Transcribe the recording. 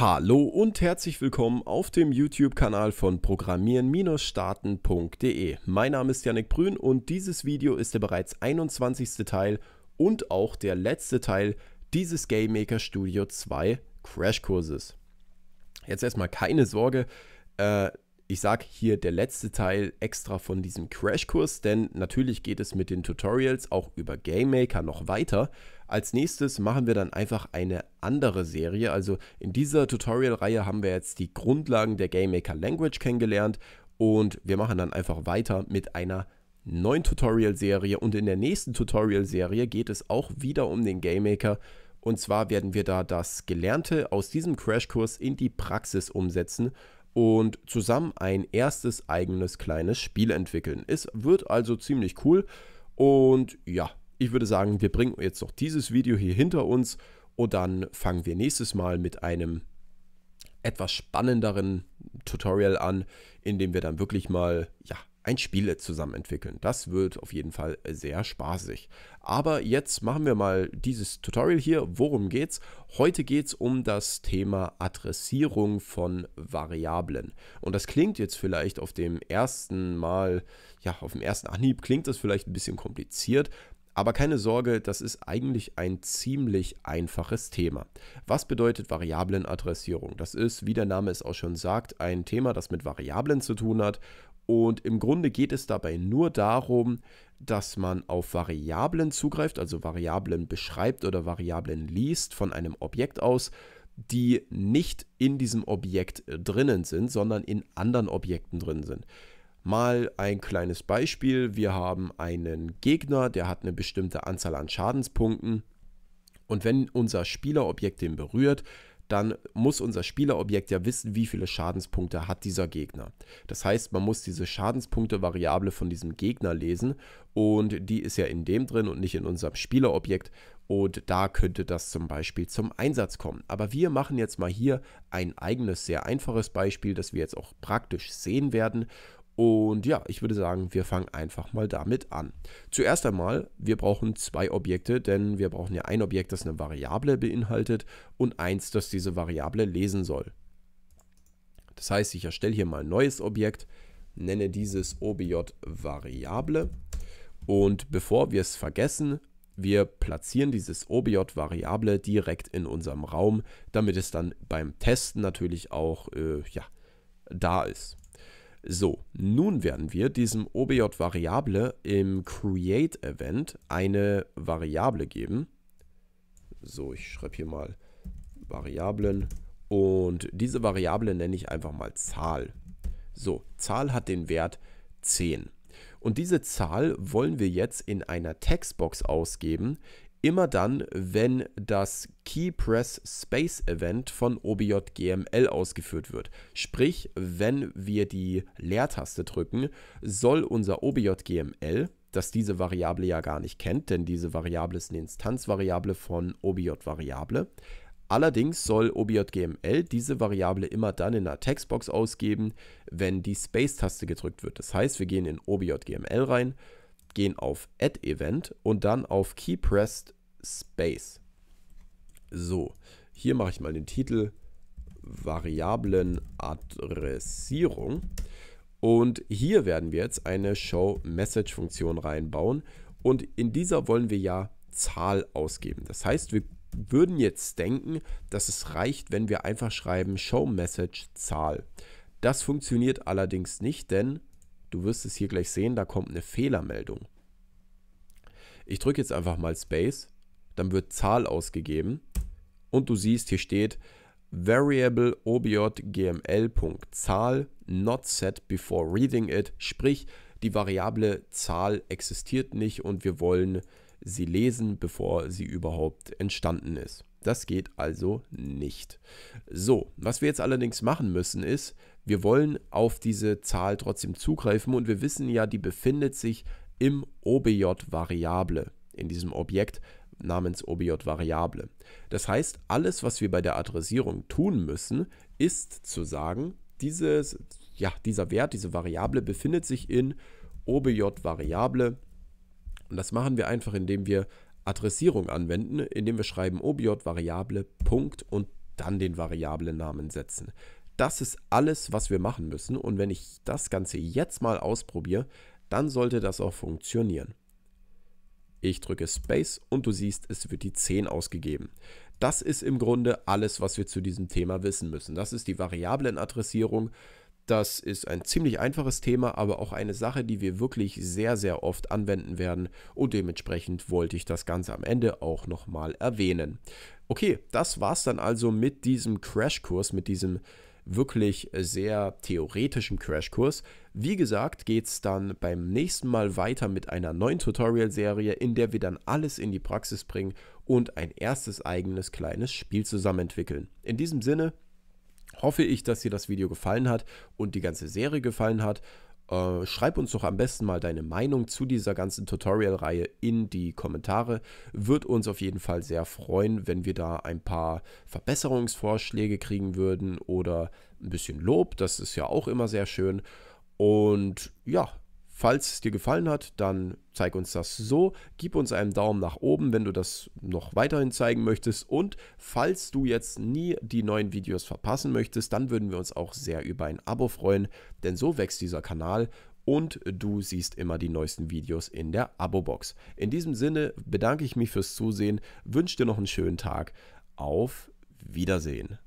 Hallo und herzlich willkommen auf dem YouTube-Kanal von programmieren-starten.de. Mein Name ist Janik Brün und dieses Video ist der bereits 21. Teil und auch der letzte Teil dieses Game Maker Studio 2 Crashkurses. Jetzt erstmal keine Sorge, äh, ich sage hier der letzte Teil extra von diesem Crashkurs, denn natürlich geht es mit den Tutorials auch über Game Maker noch weiter. Als nächstes machen wir dann einfach eine andere Serie. Also in dieser Tutorial-Reihe haben wir jetzt die Grundlagen der Game Maker Language kennengelernt und wir machen dann einfach weiter mit einer neuen Tutorial-Serie. Und in der nächsten Tutorial-Serie geht es auch wieder um den Game Maker. Und zwar werden wir da das Gelernte aus diesem Crashkurs in die Praxis umsetzen und zusammen ein erstes eigenes kleines Spiel entwickeln. Es wird also ziemlich cool und ja, ich würde sagen, wir bringen jetzt noch dieses Video hier hinter uns und dann fangen wir nächstes Mal mit einem etwas spannenderen Tutorial an, in dem wir dann wirklich mal ja, ein Spiel zusammen entwickeln. Das wird auf jeden Fall sehr spaßig. Aber jetzt machen wir mal dieses Tutorial hier. Worum geht's? Heute geht's um das Thema Adressierung von Variablen. Und das klingt jetzt vielleicht auf dem ersten Mal, ja, auf dem ersten Anhieb klingt das vielleicht ein bisschen kompliziert. Aber keine Sorge, das ist eigentlich ein ziemlich einfaches Thema. Was bedeutet Variablenadressierung? Das ist, wie der Name es auch schon sagt, ein Thema, das mit Variablen zu tun hat und im Grunde geht es dabei nur darum, dass man auf Variablen zugreift, also Variablen beschreibt oder Variablen liest von einem Objekt aus, die nicht in diesem Objekt äh, drinnen sind, sondern in anderen Objekten drin sind. Mal ein kleines Beispiel, wir haben einen Gegner, der hat eine bestimmte Anzahl an Schadenspunkten und wenn unser Spielerobjekt den berührt, dann muss unser Spielerobjekt ja wissen, wie viele Schadenspunkte hat dieser Gegner. Das heißt, man muss diese Schadenspunkte-Variable von diesem Gegner lesen und die ist ja in dem drin und nicht in unserem Spielerobjekt und da könnte das zum Beispiel zum Einsatz kommen. Aber wir machen jetzt mal hier ein eigenes, sehr einfaches Beispiel, das wir jetzt auch praktisch sehen werden und ja, ich würde sagen, wir fangen einfach mal damit an. Zuerst einmal, wir brauchen zwei Objekte, denn wir brauchen ja ein Objekt, das eine Variable beinhaltet und eins, das diese Variable lesen soll. Das heißt, ich erstelle hier mal ein neues Objekt, nenne dieses obj Variable und bevor wir es vergessen, wir platzieren dieses OBJ-Variable direkt in unserem Raum, damit es dann beim Testen natürlich auch äh, ja, da ist. So, nun werden wir diesem OBJ-Variable im Create-Event eine Variable geben. So, ich schreibe hier mal Variablen und diese Variable nenne ich einfach mal Zahl. So, Zahl hat den Wert 10. Und diese Zahl wollen wir jetzt in einer Textbox ausgeben, immer dann, wenn das Key Press Space Event von OBJGML ausgeführt wird. Sprich, wenn wir die Leertaste drücken, soll unser OBJGML, das diese Variable ja gar nicht kennt, denn diese Variable ist eine Instanzvariable von OBJVariable, Allerdings soll OBJGML diese Variable immer dann in einer Textbox ausgeben, wenn die Space-Taste gedrückt wird. Das heißt, wir gehen in OBJGML rein, gehen auf Add Event und dann auf KeyPressed Space. So, hier mache ich mal den Titel Variablen Adressierung. Und hier werden wir jetzt eine Show-Message-Funktion reinbauen. Und in dieser wollen wir ja Zahl ausgeben. Das heißt, wir würden jetzt denken, dass es reicht, wenn wir einfach schreiben Show-Message-Zahl. Das funktioniert allerdings nicht, denn du wirst es hier gleich sehen, da kommt eine Fehlermeldung. Ich drücke jetzt einfach mal Space dann wird Zahl ausgegeben und du siehst, hier steht Variable OBJGML.Zahl not set before reading it, sprich die Variable Zahl existiert nicht und wir wollen sie lesen, bevor sie überhaupt entstanden ist. Das geht also nicht. So, was wir jetzt allerdings machen müssen ist, wir wollen auf diese Zahl trotzdem zugreifen und wir wissen ja, die befindet sich im OBJ-Variable, in diesem Objekt namens OBJ-Variable. Das heißt, alles, was wir bei der Adressierung tun müssen, ist zu sagen, dieses, ja, dieser Wert, diese Variable befindet sich in OBJ-Variable. Und das machen wir einfach, indem wir Adressierung anwenden, indem wir schreiben OBJ-Variable, Punkt und dann den Variablenamen setzen. Das ist alles, was wir machen müssen. Und wenn ich das Ganze jetzt mal ausprobiere, dann sollte das auch funktionieren ich drücke Space und du siehst, es wird die 10 ausgegeben. Das ist im Grunde alles, was wir zu diesem Thema wissen müssen. Das ist die Variablenadressierung. Das ist ein ziemlich einfaches Thema, aber auch eine Sache, die wir wirklich sehr, sehr oft anwenden werden und dementsprechend wollte ich das Ganze am Ende auch nochmal erwähnen. Okay, das war's dann also mit diesem Crashkurs, mit diesem wirklich sehr theoretischen Crashkurs. Wie gesagt, geht es dann beim nächsten Mal weiter mit einer neuen Tutorial-Serie, in der wir dann alles in die Praxis bringen und ein erstes eigenes kleines Spiel zusammen entwickeln. In diesem Sinne hoffe ich, dass dir das Video gefallen hat und die ganze Serie gefallen hat äh, schreib uns doch am besten mal deine Meinung zu dieser ganzen Tutorial-Reihe in die Kommentare. Wird uns auf jeden Fall sehr freuen, wenn wir da ein paar Verbesserungsvorschläge kriegen würden oder ein bisschen Lob. Das ist ja auch immer sehr schön. Und ja, Falls es dir gefallen hat, dann zeig uns das so, gib uns einen Daumen nach oben, wenn du das noch weiterhin zeigen möchtest und falls du jetzt nie die neuen Videos verpassen möchtest, dann würden wir uns auch sehr über ein Abo freuen, denn so wächst dieser Kanal und du siehst immer die neuesten Videos in der Abo-Box. In diesem Sinne bedanke ich mich fürs Zusehen, wünsche dir noch einen schönen Tag, auf Wiedersehen.